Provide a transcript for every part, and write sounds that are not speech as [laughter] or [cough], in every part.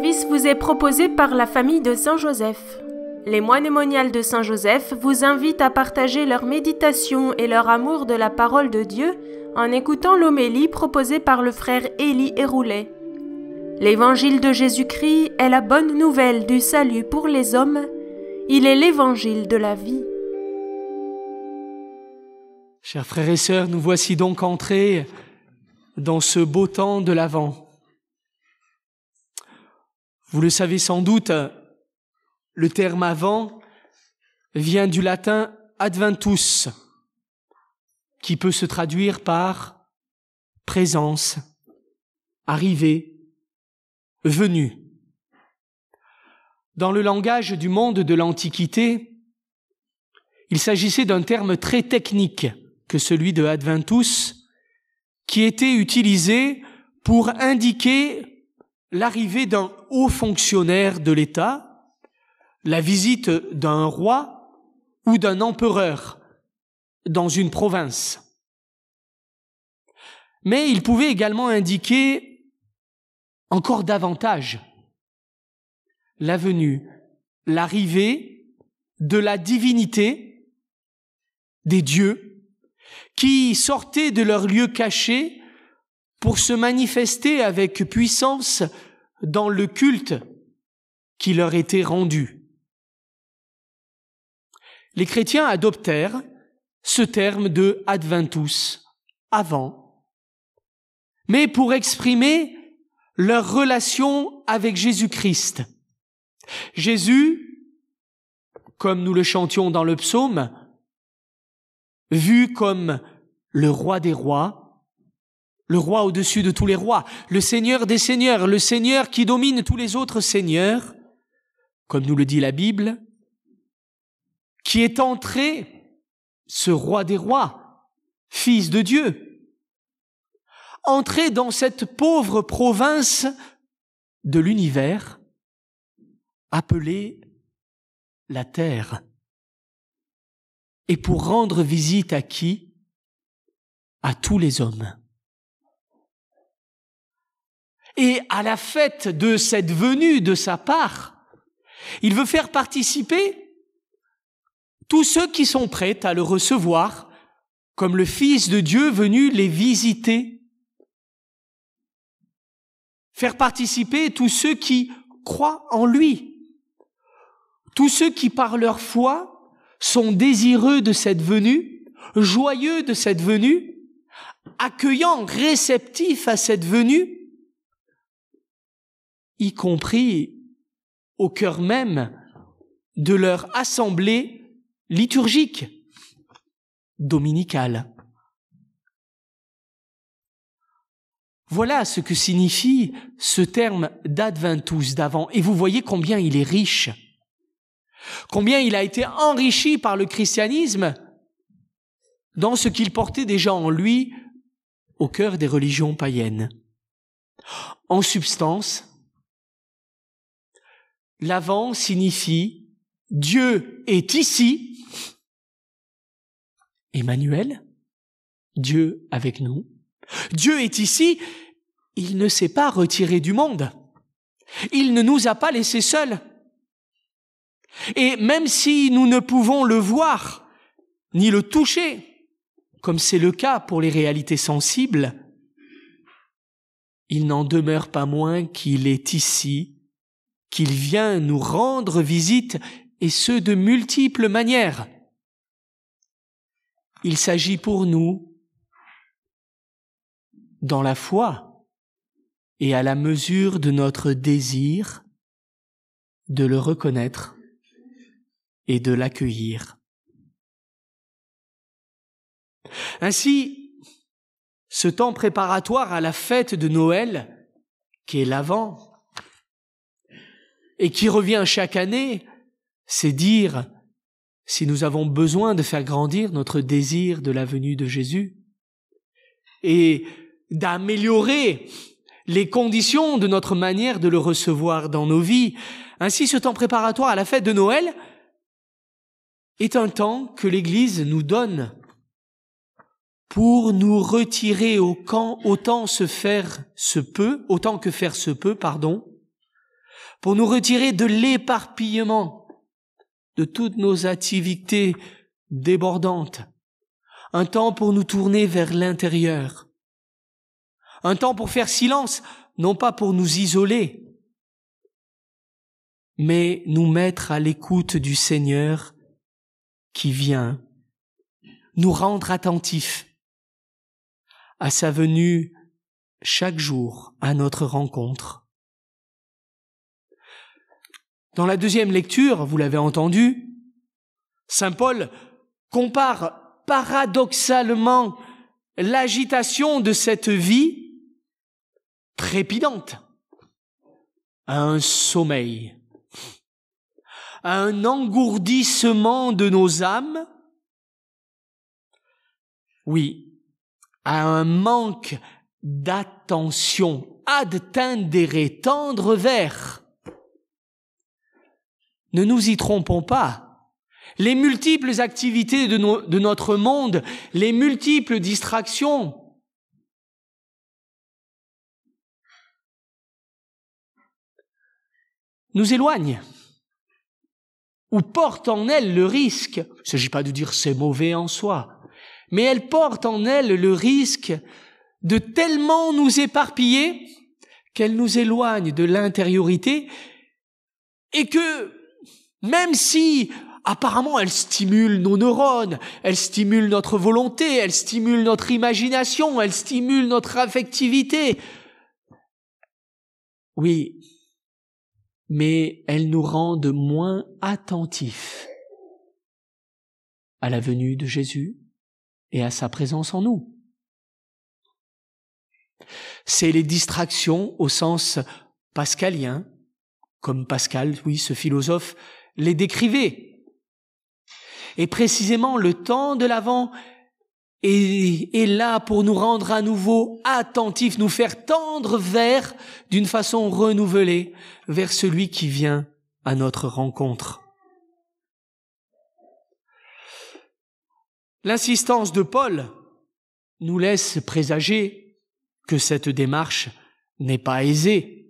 service vous est proposé par la famille de Saint-Joseph. Les moines moniales de Saint-Joseph vous invitent à partager leur méditation et leur amour de la parole de Dieu en écoutant l'homélie proposée par le frère Élie Héroulet. L'évangile de Jésus-Christ est la bonne nouvelle du salut pour les hommes. Il est l'évangile de la vie. Chers frères et sœurs, nous voici donc entrés dans ce beau temps de l'Avent. Vous le savez sans doute, le terme avant vient du latin adventus, qui peut se traduire par présence, arrivée, venue. Dans le langage du monde de l'Antiquité, il s'agissait d'un terme très technique que celui de adventus, qui était utilisé pour indiquer l'arrivée d'un haut fonctionnaire de l'État, la visite d'un roi ou d'un empereur dans une province. Mais il pouvait également indiquer encore davantage la l'arrivée de la divinité des dieux qui sortaient de leur lieu caché pour se manifester avec puissance dans le culte qui leur était rendu. Les chrétiens adoptèrent ce terme de adventus avant, mais pour exprimer leur relation avec Jésus-Christ. Jésus, comme nous le chantions dans le psaume, vu comme le roi des rois, le roi au-dessus de tous les rois, le Seigneur des seigneurs, le Seigneur qui domine tous les autres seigneurs, comme nous le dit la Bible, qui est entré, ce roi des rois, fils de Dieu, entré dans cette pauvre province de l'univers, appelée la terre. Et pour rendre visite à qui À tous les hommes et à la fête de cette venue de sa part, il veut faire participer tous ceux qui sont prêts à le recevoir comme le Fils de Dieu venu les visiter. Faire participer tous ceux qui croient en lui, tous ceux qui par leur foi sont désireux de cette venue, joyeux de cette venue, accueillants, réceptifs à cette venue, y compris au cœur même de leur assemblée liturgique dominicale. Voilà ce que signifie ce terme d'adventus d'avant, et vous voyez combien il est riche, combien il a été enrichi par le christianisme dans ce qu'il portait déjà en lui au cœur des religions païennes. En substance, l'avant signifie Dieu est ici. Emmanuel, Dieu avec nous. Dieu est ici, il ne s'est pas retiré du monde. Il ne nous a pas laissés seuls. Et même si nous ne pouvons le voir, ni le toucher, comme c'est le cas pour les réalités sensibles, il n'en demeure pas moins qu'il est ici qu'il vient nous rendre visite et ce de multiples manières. Il s'agit pour nous, dans la foi et à la mesure de notre désir, de le reconnaître et de l'accueillir. Ainsi, ce temps préparatoire à la fête de Noël, qu'est l'avant, et qui revient chaque année, c'est dire si nous avons besoin de faire grandir notre désir de la venue de Jésus et d'améliorer les conditions de notre manière de le recevoir dans nos vies. Ainsi, ce temps préparatoire à la fête de Noël est un temps que l'Église nous donne pour nous retirer au camp autant se faire se peut, autant que faire se peut, pardon, pour nous retirer de l'éparpillement de toutes nos activités débordantes, un temps pour nous tourner vers l'intérieur, un temps pour faire silence, non pas pour nous isoler, mais nous mettre à l'écoute du Seigneur qui vient, nous rendre attentifs à sa venue chaque jour à notre rencontre. Dans la deuxième lecture, vous l'avez entendu, Saint Paul compare paradoxalement l'agitation de cette vie trépidante à un sommeil, à un engourdissement de nos âmes, oui, à un manque d'attention ad et tendre vers, ne nous y trompons pas. Les multiples activités de, notre monde, les multiples distractions, nous éloignent ou portent en elles le risque, il ne s'agit pas de dire c'est mauvais en soi, mais elles portent en elles le risque de tellement nous éparpiller qu'elles nous éloignent de l'intériorité et que même si apparemment elle stimule nos neurones, elle stimule notre volonté, elle stimule notre imagination, elle stimule notre affectivité. Oui, mais elle nous rend moins attentifs à la venue de Jésus et à sa présence en nous. C'est les distractions au sens pascalien, comme Pascal, oui, ce philosophe les décrivait. Et précisément, le temps de l'avant est, est là pour nous rendre à nouveau attentifs, nous faire tendre vers, d'une façon renouvelée, vers celui qui vient à notre rencontre. L'insistance de Paul nous laisse présager que cette démarche n'est pas aisée.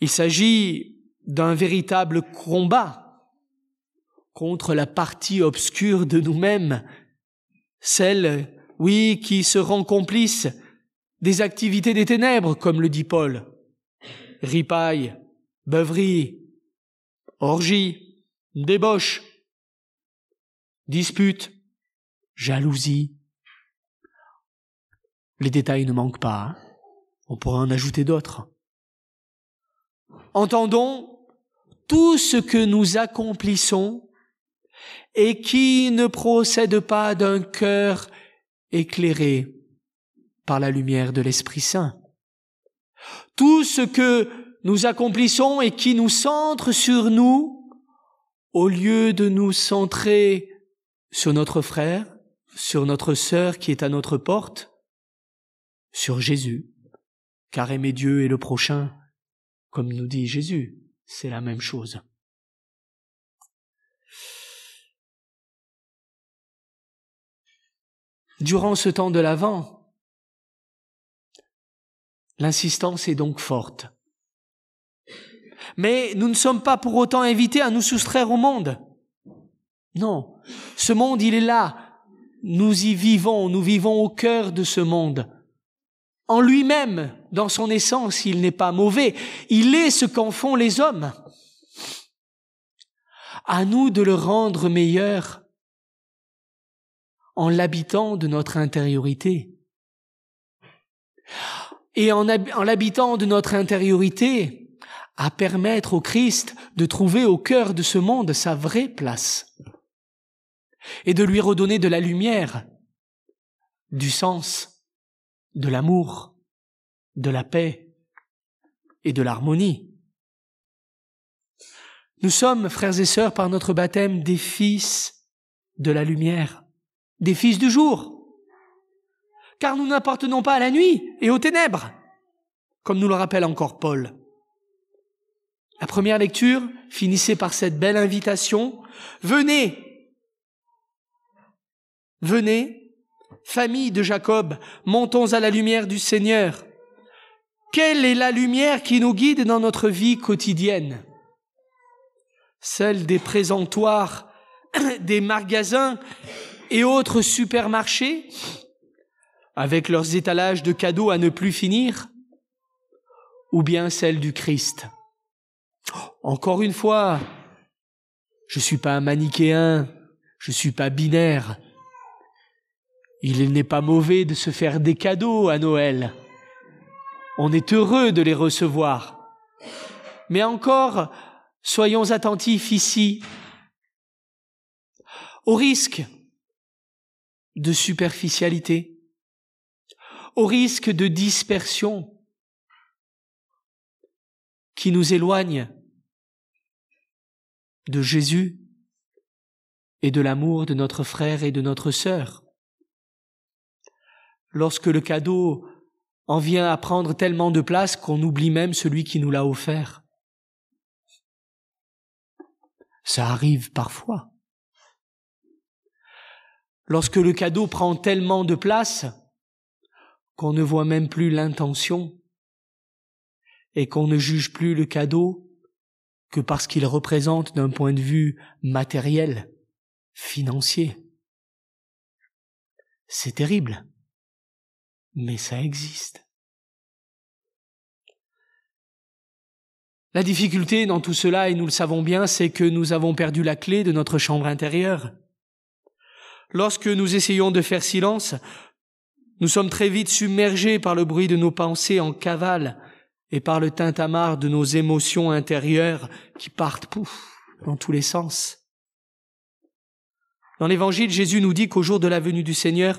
Il s'agit d'un véritable combat contre la partie obscure de nous-mêmes, celle, oui, qui se rend complice des activités des ténèbres, comme le dit Paul. Ripaille, beuverie, orgie, débauche, dispute, jalousie. Les détails ne manquent pas. Hein. On pourrait en ajouter d'autres. Entendons tout ce que nous accomplissons et qui ne procède pas d'un cœur éclairé par la lumière de l'Esprit Saint. Tout ce que nous accomplissons et qui nous centre sur nous, au lieu de nous centrer sur notre frère, sur notre sœur qui est à notre porte, sur Jésus, car aimer Dieu et le prochain, comme nous dit Jésus c'est la même chose. Durant ce temps de l'avant, l'insistance est donc forte. Mais nous ne sommes pas pour autant invités à nous soustraire au monde. Non, ce monde, il est là. Nous y vivons, nous vivons au cœur de ce monde en lui-même, dans son essence, il n'est pas mauvais. Il est ce qu'en font les hommes. À nous de le rendre meilleur en l'habitant de notre intériorité. Et en, l'habitant de notre intériorité, à permettre au Christ de trouver au cœur de ce monde sa vraie place et de lui redonner de la lumière, du sens, de l'amour, de la paix et de l'harmonie. Nous sommes, frères et sœurs, par notre baptême, des fils de la lumière, des fils du jour, car nous n'appartenons pas à la nuit et aux ténèbres, comme nous le rappelle encore Paul. La première lecture finissait par cette belle invitation, venez, venez, Famille de Jacob, montons à la lumière du Seigneur. Quelle est la lumière qui nous guide dans notre vie quotidienne Celle des présentoirs, [coughs] des magasins et autres supermarchés, avec leurs étalages de cadeaux à ne plus finir, ou bien celle du Christ Encore une fois, je ne suis pas un manichéen, je ne suis pas binaire, il n'est pas mauvais de se faire des cadeaux à Noël. On est heureux de les recevoir. Mais encore, soyons attentifs ici au risque de superficialité, au risque de dispersion qui nous éloigne de Jésus et de l'amour de notre frère et de notre sœur lorsque le cadeau en vient à prendre tellement de place qu'on oublie même celui qui nous l'a offert. Ça arrive parfois. Lorsque le cadeau prend tellement de place qu'on ne voit même plus l'intention et qu'on ne juge plus le cadeau que parce qu'il représente d'un point de vue matériel, financier. C'est terrible mais ça existe. La difficulté dans tout cela, et nous le savons bien, c'est que nous avons perdu la clé de notre chambre intérieure. Lorsque nous essayons de faire silence, nous sommes très vite submergés par le bruit de nos pensées en cavale et par le tintamarre de nos émotions intérieures qui partent pouf dans tous les sens. Dans l'évangile, Jésus nous dit qu'au jour de la venue du Seigneur,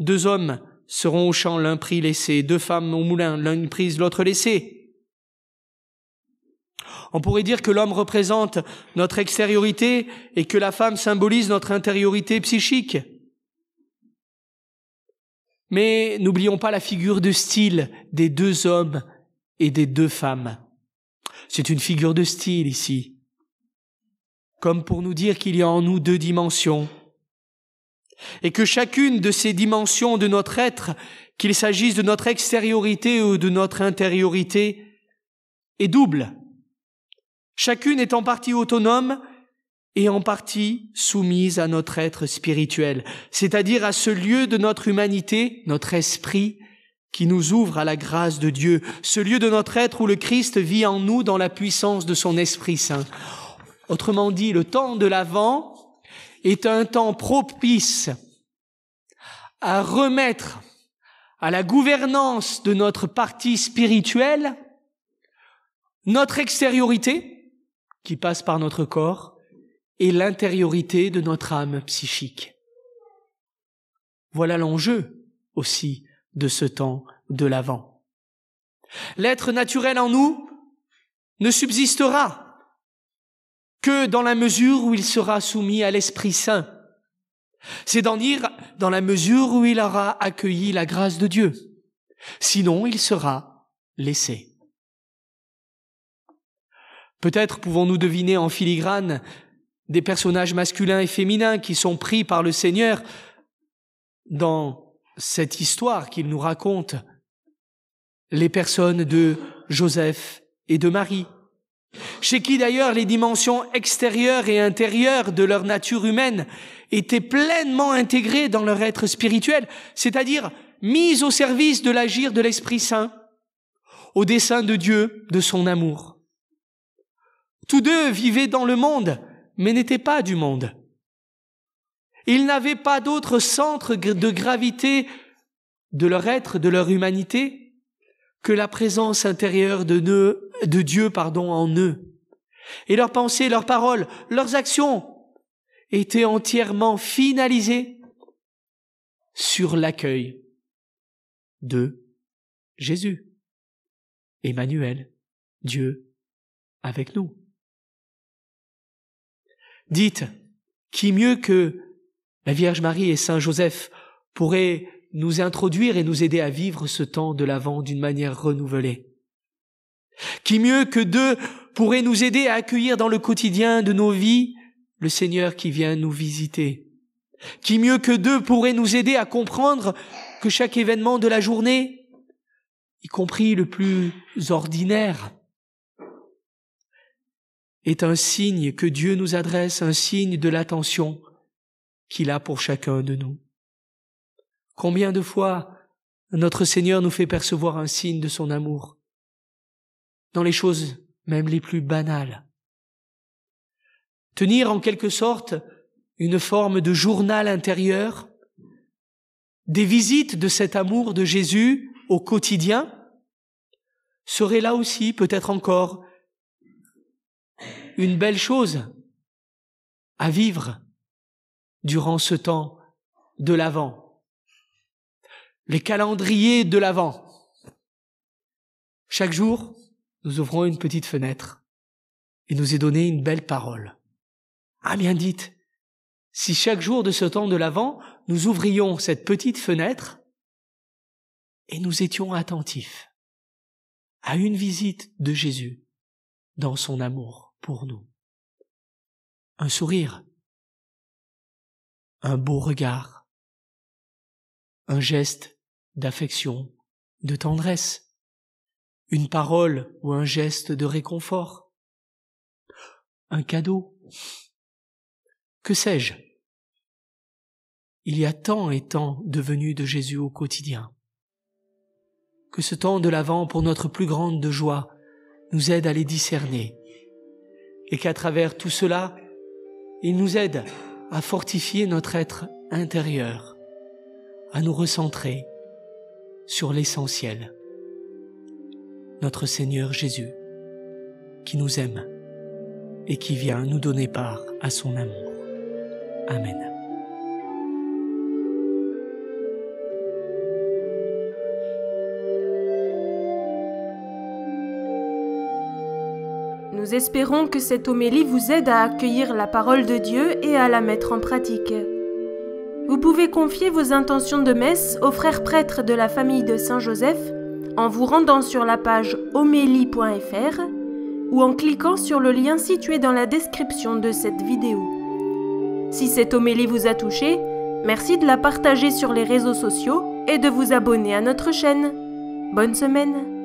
deux hommes seront au champ l'un pris laissé, deux femmes au moulin, l'une prise, l'autre laissée. On pourrait dire que l'homme représente notre extériorité et que la femme symbolise notre intériorité psychique. Mais n'oublions pas la figure de style des deux hommes et des deux femmes. C'est une figure de style ici, comme pour nous dire qu'il y a en nous deux dimensions, et que chacune de ces dimensions de notre être, qu'il s'agisse de notre extériorité ou de notre intériorité, est double. Chacune est en partie autonome et en partie soumise à notre être spirituel, c'est-à-dire à ce lieu de notre humanité, notre esprit, qui nous ouvre à la grâce de Dieu, ce lieu de notre être où le Christ vit en nous dans la puissance de son Esprit Saint. Autrement dit, le temps de l'avant, est un temps propice à remettre à la gouvernance de notre partie spirituelle notre extériorité, qui passe par notre corps, et l'intériorité de notre âme psychique. Voilà l'enjeu aussi de ce temps de l'avant. L'être naturel en nous ne subsistera que dans la mesure où il sera soumis à l'Esprit Saint. C'est d'en dire dans la mesure où il aura accueilli la grâce de Dieu. Sinon, il sera laissé. Peut-être pouvons-nous deviner en filigrane des personnages masculins et féminins qui sont pris par le Seigneur dans cette histoire qu'il nous raconte, les personnes de Joseph et de Marie chez qui d'ailleurs les dimensions extérieures et intérieures de leur nature humaine étaient pleinement intégrées dans leur être spirituel, c'est-à-dire mises au service de l'agir de l'Esprit Saint, au dessein de Dieu, de son amour. Tous deux vivaient dans le monde, mais n'étaient pas du monde. Ils n'avaient pas d'autre centre de gravité de leur être, de leur humanité, que la présence intérieure de, deux, de Dieu, pardon, en eux. Et leurs pensées, leurs paroles, leurs actions étaient entièrement finalisées sur l'accueil de Jésus, Emmanuel, Dieu avec nous. Dites, qui mieux que la Vierge Marie et Saint Joseph pourraient nous introduire et nous aider à vivre ce temps de l'avant d'une manière renouvelée qui mieux que deux pourrait nous aider à accueillir dans le quotidien de nos vies le Seigneur qui vient nous visiter Qui mieux que deux pourrait nous aider à comprendre que chaque événement de la journée, y compris le plus ordinaire, est un signe que Dieu nous adresse, un signe de l'attention qu'il a pour chacun de nous. Combien de fois notre Seigneur nous fait percevoir un signe de son amour dans les choses même les plus banales. Tenir en quelque sorte une forme de journal intérieur des visites de cet amour de Jésus au quotidien serait là aussi peut-être encore une belle chose à vivre durant ce temps de l'Avent. Les calendriers de l'Avent. Chaque jour, nous ouvrons une petite fenêtre. et nous est donné une belle parole. Ah bien dites, si chaque jour de ce temps de l'Avent, nous ouvrions cette petite fenêtre et nous étions attentifs à une visite de Jésus dans son amour pour nous. Un sourire, un beau regard, un geste d'affection, de tendresse, une parole ou un geste de réconfort, un cadeau, que sais-je Il y a tant et tant de venus de Jésus au quotidien. Que ce temps de l'avant pour notre plus grande joie nous aide à les discerner et qu'à travers tout cela, il nous aide à fortifier notre être intérieur, à nous recentrer sur l'essentiel notre Seigneur Jésus, qui nous aime et qui vient nous donner part à son amour. Amen. Nous espérons que cette homélie vous aide à accueillir la parole de Dieu et à la mettre en pratique. Vous pouvez confier vos intentions de messe aux frères prêtres de la famille de Saint-Joseph en vous rendant sur la page homélie.fr ou en cliquant sur le lien situé dans la description de cette vidéo. Si cette homélie vous a touché, merci de la partager sur les réseaux sociaux et de vous abonner à notre chaîne. Bonne semaine